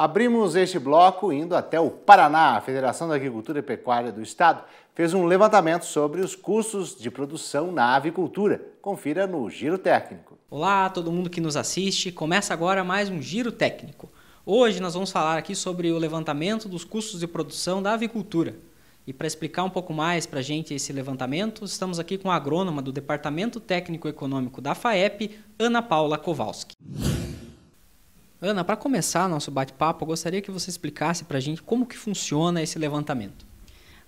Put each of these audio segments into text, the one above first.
Abrimos este bloco indo até o Paraná. A Federação da Agricultura e Pecuária do Estado fez um levantamento sobre os custos de produção na avicultura. Confira no Giro Técnico. Olá, todo mundo que nos assiste. Começa agora mais um Giro Técnico. Hoje nós vamos falar aqui sobre o levantamento dos custos de produção da avicultura. E para explicar um pouco mais para a gente esse levantamento, estamos aqui com a agrônoma do Departamento Técnico Econômico da FAEP, Ana Paula Kowalski. Ana, para começar nosso bate-papo, eu gostaria que você explicasse para a gente como que funciona esse levantamento.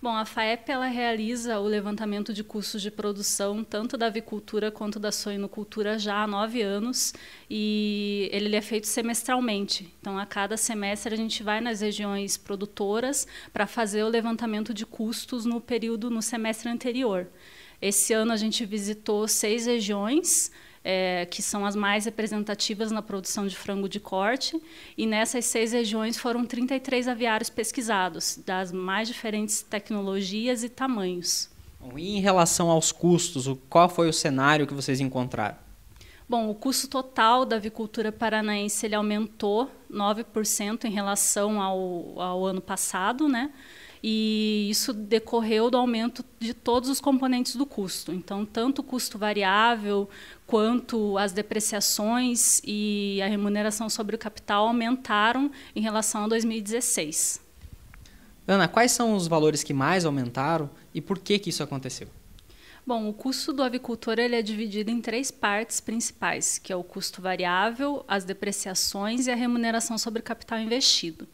Bom, a FAEP ela realiza o levantamento de custos de produção tanto da avicultura quanto da soinocultura já há nove anos e ele é feito semestralmente. Então, a cada semestre a gente vai nas regiões produtoras para fazer o levantamento de custos no período no semestre anterior. Esse ano a gente visitou seis regiões é, que são as mais representativas na produção de frango de corte. E nessas seis regiões foram 33 aviários pesquisados, das mais diferentes tecnologias e tamanhos. E em relação aos custos, qual foi o cenário que vocês encontraram? Bom, o custo total da avicultura paranaense ele aumentou 9% em relação ao, ao ano passado, né? e isso decorreu do aumento de todos os componentes do custo. Então, tanto o custo variável quanto as depreciações e a remuneração sobre o capital aumentaram em relação a 2016. Ana, quais são os valores que mais aumentaram e por que, que isso aconteceu? Bom, o custo do avicultor ele é dividido em três partes principais, que é o custo variável, as depreciações e a remuneração sobre capital investido.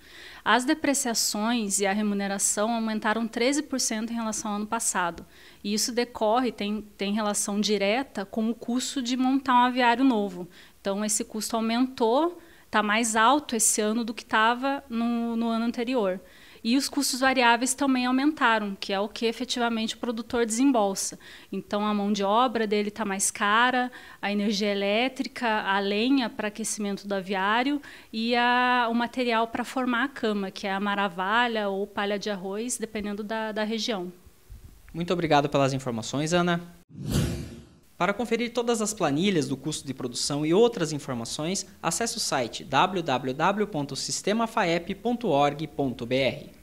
As depreciações e a remuneração aumentaram 13% em relação ao ano passado. E isso decorre, tem, tem relação direta com o custo de montar um aviário novo. Então, esse custo aumentou, está mais alto esse ano do que estava no, no ano anterior. E os custos variáveis também aumentaram, que é o que efetivamente o produtor desembolsa. Então, a mão de obra dele está mais cara, a energia elétrica, a lenha para aquecimento do aviário e a, o material para formar a cama, que é a maravalha ou palha de arroz, dependendo da, da região. Muito obrigado pelas informações, Ana. Para conferir todas as planilhas do custo de produção e outras informações, acesse o site www.sistemafaep.org.br.